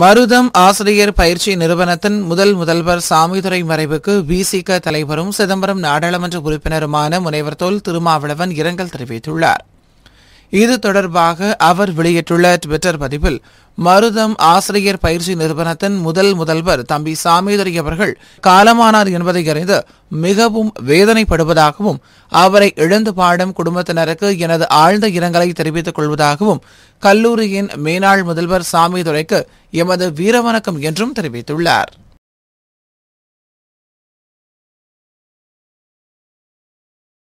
மருதம் ஆசிரியர் பயிற்சி நிறுவனத்தின் முதல் முதல்வர் சாமிதுரை மறைவுக்கு விசிக தலைவரும் சிதம்பரம் நாடாளுமன்ற உறுப்பினருமான முனைவர் தொல் திருமாவளவன் இரங்கல் தெரிவித்துள்ளார் இது தொடர்பாக அவர் வெளியிட்டுள்ள டுவிட்டர் பதிவில் மருதம் ஆசிரியர் பயிற்சி நிறுவனத்தின் முதல் முதல்வர் தம்பி சாமிதுரை அவர்கள் காலமானார் என்பதை அறிந்து மிகவும் வேதனைப்படுவதாகவும் அவரை இழந்து பாடும் குடும்பத்தினருக்கு எனது ஆழ்ந்த இரங்கலை தெரிவித்துக் கொள்வதாகவும் கல்லூரியின் மேனாள் முதல்வர் சாமிதுரைக்கு எமது வீரவணக்கம் என்றும் தெரிவித்துள்ளார்